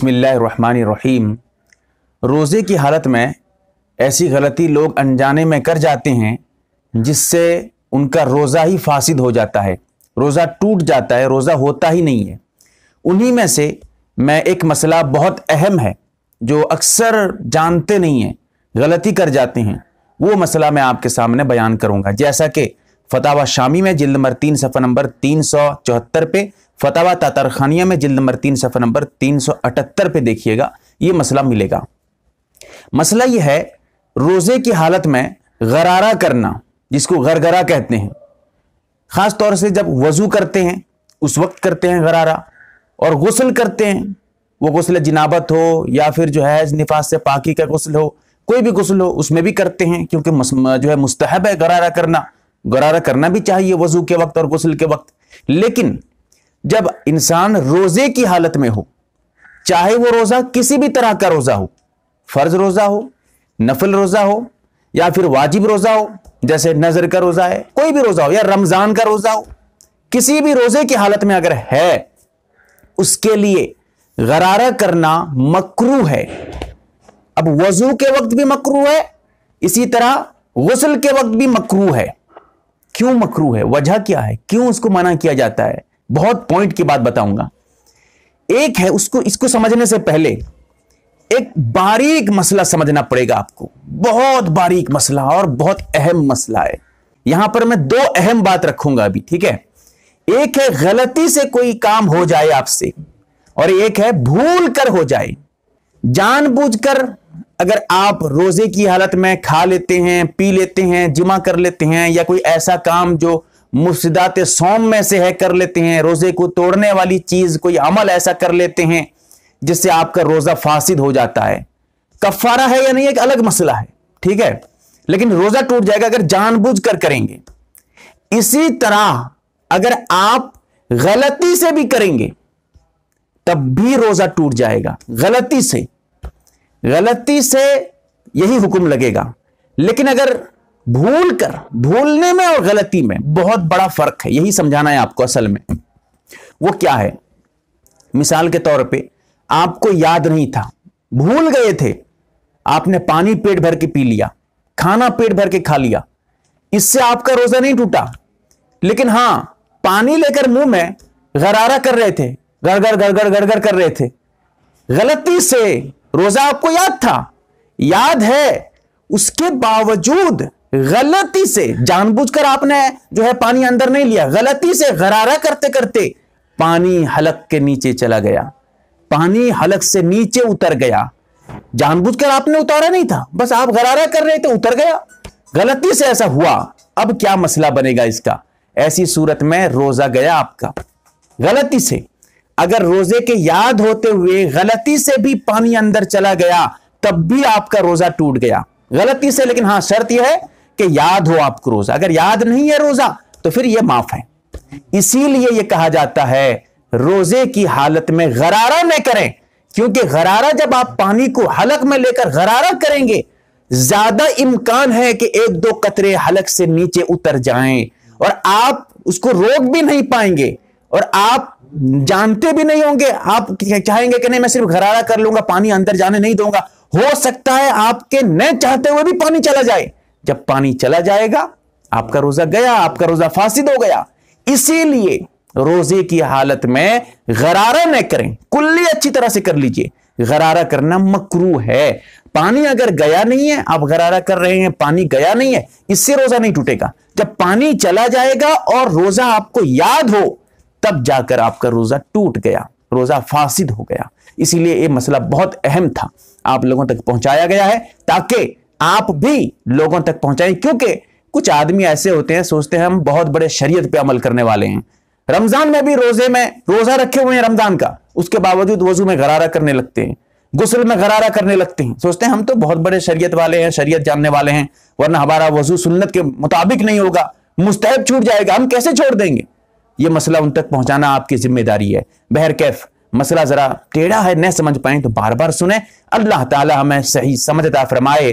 बिसमीम रोज़े की हालत में ऐसी गलती लोग अनजाने में कर जाते हैं जिससे उनका रोज़ा ही फासिद हो जाता है रोज़ा टूट जाता है रोज़ा होता ही नहीं है उन्हीं में से मैं एक मसला बहुत अहम है जो अक्सर जानते नहीं हैं गलती कर जाते हैं वो मसला मैं आपके सामने बयान करूँगा जैसा कि फतावा शामी में जिल्द नंबर तीन सफ़ा नंबर तीन सौ चौहत्तर पे फतावा खानिया में जिल्द नंबर तीन सफ़ा नंबर तीन सौ अठहत्तर पे देखिएगा ये मसला मिलेगा मसला यह है रोज़े की हालत में गरारा करना जिसको गरगरा कहते हैं ख़ास तौर से जब वज़ू करते हैं उस वक्त करते हैं गरारा और गसल करते हैं वो गसल जिनाबत हो या फिर जो है निफास से पाकी का गसल हो कोई भी गसल हो उसमें भी करते हैं क्योंकि जो है मुस्तहब है गरारा करना गरारा करना भी चाहिए वजू के वक्त और गसल के वक्त लेकिन जब इंसान रोजे की हालत में हो चाहे वो रोजा किसी भी तरह का रोजा हो फर्ज रोजा हो नफल रोजा हो या फिर वाजिब रोजा हो जैसे नजर का रोजा है कोई भी रोजा हो या रमजान का रोजा हो किसी भी रोजे की हालत में अगर है उसके लिए गरारा करना मकरू है अब वजू के वक्त भी मकरू है इसी तरह गसल के वक्त भी मकरू है क्यों मकरू है वजह क्या है क्यों उसको मना किया जाता है बहुत पॉइंट की बात बताऊंगा एक है उसको इसको समझने से पहले एक बारीक मसला समझना पड़ेगा आपको बहुत बारीक मसला और बहुत अहम मसला है यहां पर मैं दो अहम बात रखूंगा अभी ठीक है एक है गलती से कोई काम हो जाए आपसे और एक है भूल कर हो जाए जानबूझकर अगर आप रोजे की हालत में खा लेते हैं पी लेते हैं जिमा कर लेते हैं या कोई ऐसा काम जो मुफसदात सोम में से है कर लेते हैं रोजे को तोड़ने वाली चीज कोई अमल ऐसा कर लेते हैं जिससे आपका रोजा फासिद हो जाता है कफारा है या नहीं एक अलग मसला है ठीक है लेकिन रोजा टूट जाएगा अगर जानबूझ कर करेंगे इसी तरह अगर आप गलती से भी करेंगे तब भी रोजा टूट जाएगा गलती से गलती से यही हुक्म लगेगा लेकिन अगर भूल कर भूलने में और गलती में बहुत बड़ा फर्क है यही समझाना है आपको असल में वो क्या है मिसाल के तौर पे आपको याद नहीं था भूल गए थे आपने पानी पेट भर के पी लिया खाना पेट भर के खा लिया इससे आपका रोजा नहीं टूटा लेकिन हां पानी लेकर मुंह में गरारा कर रहे थे गड़गड़ गड़गड़ गड़गड़ कर रहे थे गलती से रोजा आपको याद था याद है उसके बावजूद गलती से जानबूझकर आपने जो है पानी अंदर नहीं लिया गलती से गरारा करते करते पानी हलक के नीचे चला गया पानी हलक से नीचे उतर गया जानबूझकर आपने उतारा नहीं था बस आप गरारा कर रहे थे उतर गया गलती से ऐसा हुआ अब क्या मसला बनेगा इसका ऐसी सूरत में रोजा गया आपका गलती से अगर रोजे के याद होते हुए गलती से भी पानी अंदर चला गया तब भी आपका रोजा टूट गया गलती से लेकिन हां शर्त यह है कि याद हो आपको रोजा अगर याद नहीं है रोजा तो फिर यह माफ है इसीलिए यह कहा जाता है रोजे की हालत में गरारा न करें क्योंकि गरारा जब आप पानी को हलक में लेकर गरारा करेंगे ज्यादा इम्कान है कि एक दो कतरे हलक से नीचे उतर जाएं और आप उसको रोक भी नहीं पाएंगे और आप जानते भी नहीं होंगे आप चाहेंगे कि नहीं मैं सिर्फ घरारा कर लूंगा पानी अंदर जाने नहीं दूंगा हो सकता है आपके न चाहते हुए भी पानी चला जाए जब पानी चला जाएगा आपका रोजा गया आपका रोजा फासिद हो गया इसीलिए रोजे की हालत में गरारा न करें कुल्ली अच्छी तरह से कर लीजिए गरारा करना मकरू है पानी अगर गया नहीं है आप गरारा कर रहे हैं पानी गया नहीं है इससे रोजा नहीं टूटेगा जब पानी चला जाएगा और रोजा आपको याद हो तब जाकर आपका रोज़ा टूट गया रोज़ा फासिद हो गया इसीलिए यह मसला बहुत अहम था आप लोगों तक पहुंचाया गया है ताकि आप भी लोगों तक पहुंचाएं क्योंकि कुछ आदमी ऐसे होते हैं सोचते हैं हम बहुत बड़े शरीयत पे अमल करने वाले हैं रमजान में भी रोजे में रोजा रखे हुए हैं रमजान का उसके बावजूद वजू में घरारा करने लगते हैं गुसल में घरारा करने लगते हैं सोचते हैं हम तो बहुत बड़े शरीयत वाले हैं शरीयत जानने वाले हैं वरना हमारा वजू सुन्नत के मुताबिक नहीं होगा मुस्तैब छूट जाएगा हम कैसे छोड़ देंगे ये मसला उन तक पहुंचाना आपकी जिम्मेदारी है बहर कैफ मसला ज़रा टेढ़ा है न समझ पाए तो बार बार सुने अल्लाह ताला हमें सही समझता फरमाए